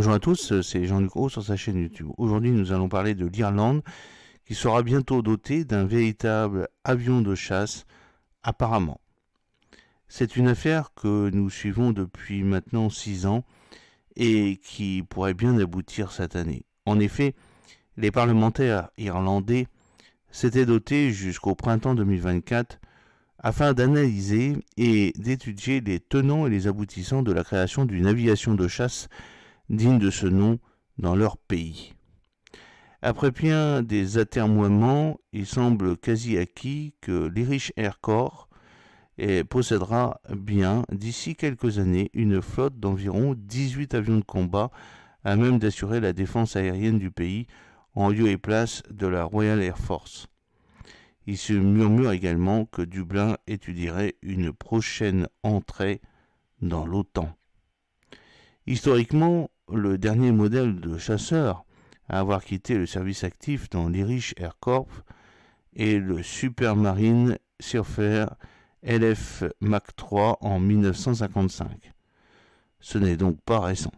Bonjour à tous, euh, c'est Jean-Luc sur sa chaîne YouTube. Aujourd'hui, nous allons parler de l'Irlande qui sera bientôt dotée d'un véritable avion de chasse, apparemment. C'est une affaire que nous suivons depuis maintenant 6 ans et qui pourrait bien aboutir cette année. En effet, les parlementaires irlandais s'étaient dotés jusqu'au printemps 2024 afin d'analyser et d'étudier les tenants et les aboutissants de la création d'une aviation de chasse digne de ce nom dans leur pays. Après bien des atermoiements, il semble quasi acquis que l'Irish Air Corps possédera bien d'ici quelques années une flotte d'environ 18 avions de combat à même d'assurer la défense aérienne du pays en lieu et place de la Royal Air Force. Il se murmure également que Dublin étudierait une prochaine entrée dans l'OTAN. Historiquement, le dernier modèle de chasseur à avoir quitté le service actif dans l'Irish Air Corps et le Supermarine Surfer LF Mach 3 en 1955. Ce n'est donc pas récent.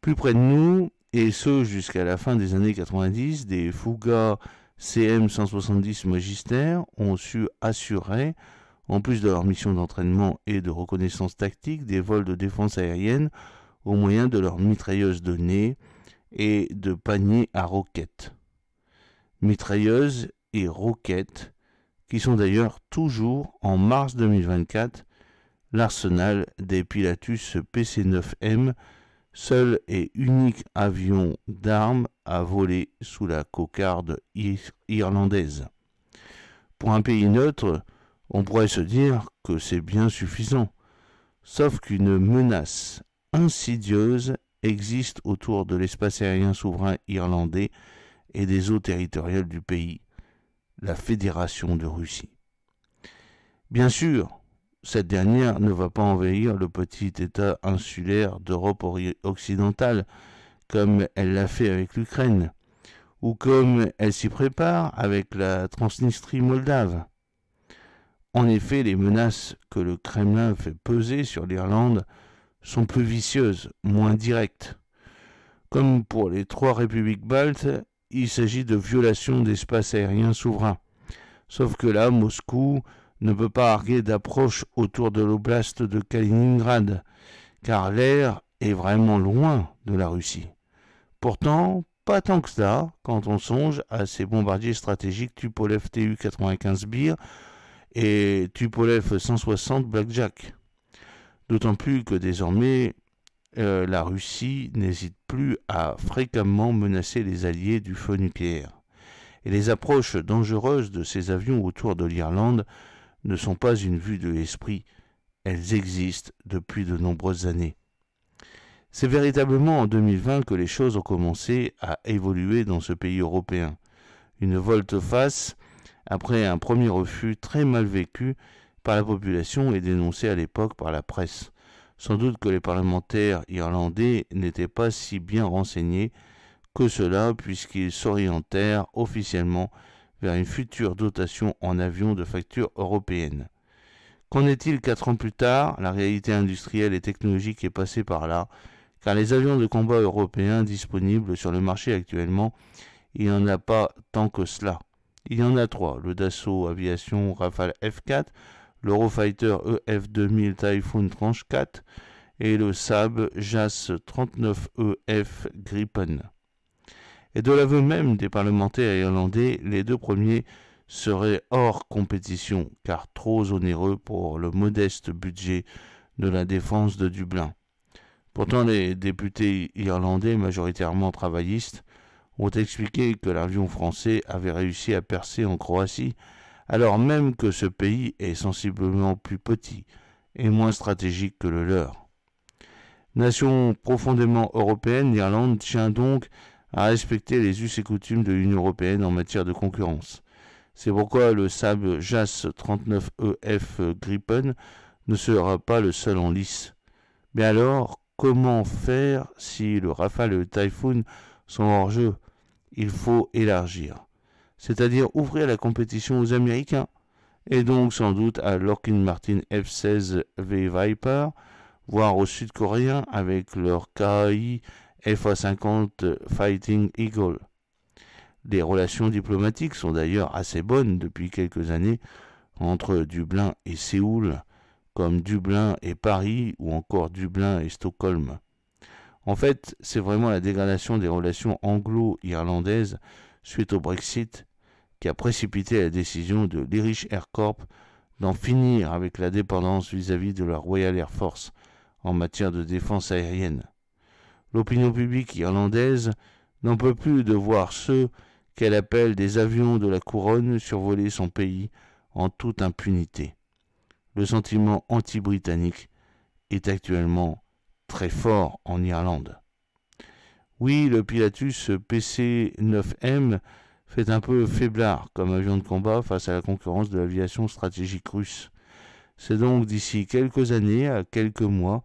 Plus près de nous, et ce jusqu'à la fin des années 90, des Fuga CM170 Magister ont su assurer, en plus de leur mission d'entraînement et de reconnaissance tactique, des vols de défense aérienne au moyen de leurs mitrailleuses de nez et de paniers à roquettes. Mitrailleuses et roquettes qui sont d'ailleurs toujours en mars 2024 l'arsenal des Pilatus PC-9M, seul et unique avion d'armes à voler sous la cocarde irlandaise. Pour un pays neutre, on pourrait se dire que c'est bien suffisant, sauf qu'une menace insidieuse existe autour de l'espace aérien souverain irlandais et des eaux territoriales du pays, la Fédération de Russie. Bien sûr, cette dernière ne va pas envahir le petit État insulaire d'Europe occidentale, comme elle l'a fait avec l'Ukraine, ou comme elle s'y prépare avec la Transnistrie moldave. En effet, les menaces que le Kremlin fait peser sur l'Irlande sont plus vicieuses, moins directes. Comme pour les trois républiques baltes, il s'agit de violations d'espace aérien souverain. Sauf que là, Moscou ne peut pas arguer d'approche autour de l'oblast de Kaliningrad, car l'air est vraiment loin de la Russie. Pourtant, pas tant que ça, quand on songe à ces bombardiers stratégiques Tupolev TU-95 Bir et Tupolev 160 Blackjack. D'autant plus que désormais, euh, la Russie n'hésite plus à fréquemment menacer les Alliés du feu nucléaire. Et les approches dangereuses de ces avions autour de l'Irlande ne sont pas une vue de l'esprit, elles existent depuis de nombreuses années. C'est véritablement en 2020 que les choses ont commencé à évoluer dans ce pays européen. Une volte-face après un premier refus très mal vécu par la population et dénoncé à l'époque par la presse. Sans doute que les parlementaires irlandais n'étaient pas si bien renseignés que cela puisqu'ils s'orientèrent officiellement vers une future dotation en avions de facture européenne. Qu'en est-il quatre ans plus tard La réalité industrielle et technologique est passée par là, car les avions de combat européens disponibles sur le marché actuellement, il n'y en a pas tant que cela. Il y en a trois, le Dassault Aviation Rafale F4, l'Eurofighter EF-2000 Typhoon Tranche 4 et le Saab JAS 39EF e Gripen. Et de l'aveu même des parlementaires irlandais, les deux premiers seraient hors compétition car trop onéreux pour le modeste budget de la défense de Dublin. Pourtant, les députés irlandais, majoritairement travaillistes, ont expliqué que l'avion français avait réussi à percer en Croatie alors même que ce pays est sensiblement plus petit et moins stratégique que le leur. Nation profondément européenne, l'Irlande tient donc à respecter les us et coutumes de l'Union européenne en matière de concurrence. C'est pourquoi le sable JAS 39EF e Gripen ne sera pas le seul en lice. Mais alors, comment faire si le Rafale et le Typhoon sont hors jeu Il faut élargir c'est-à-dire ouvrir la compétition aux Américains, et donc sans doute à Lockheed Martin F-16 V Viper, voire aux Sud-Coréens avec leur KAI FA-50 Fighting Eagle. Les relations diplomatiques sont d'ailleurs assez bonnes depuis quelques années entre Dublin et Séoul, comme Dublin et Paris ou encore Dublin et Stockholm. En fait, c'est vraiment la dégradation des relations anglo-irlandaises suite au Brexit qui a précipité la décision de l'Irish Air Corps d'en finir avec la dépendance vis-à-vis de la Royal Air Force en matière de défense aérienne. L'opinion publique irlandaise n'en peut plus de voir ceux qu'elle appelle des avions de la couronne survoler son pays en toute impunité. Le sentiment anti-britannique est actuellement très fort en Irlande. Oui, le Pilatus PC-9M fait un peu faiblard comme avion de combat face à la concurrence de l'aviation stratégique russe. C'est donc d'ici quelques années à quelques mois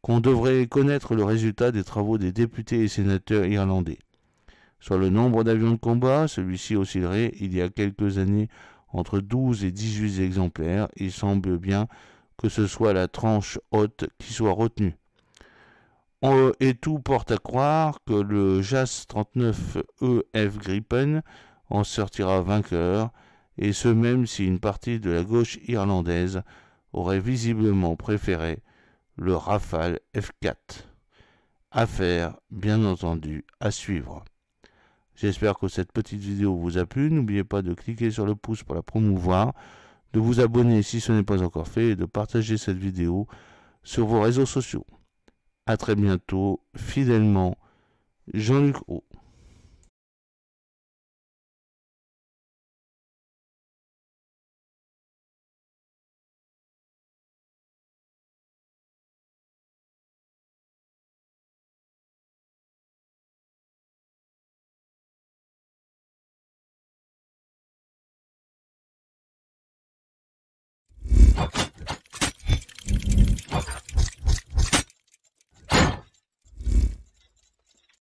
qu'on devrait connaître le résultat des travaux des députés et sénateurs irlandais. Sur le nombre d'avions de combat, celui-ci oscillerait il y a quelques années entre 12 et 18 exemplaires. Il semble bien que ce soit la tranche haute qui soit retenue et tout porte à croire que le JAS 39EF e Gripen en sortira vainqueur, et ce même si une partie de la gauche irlandaise aurait visiblement préféré le Rafale F4. Affaire, bien entendu, à suivre. J'espère que cette petite vidéo vous a plu. N'oubliez pas de cliquer sur le pouce pour la promouvoir, de vous abonner si ce n'est pas encore fait et de partager cette vidéo sur vos réseaux sociaux. À très bientôt, fidèlement, Jean-Luc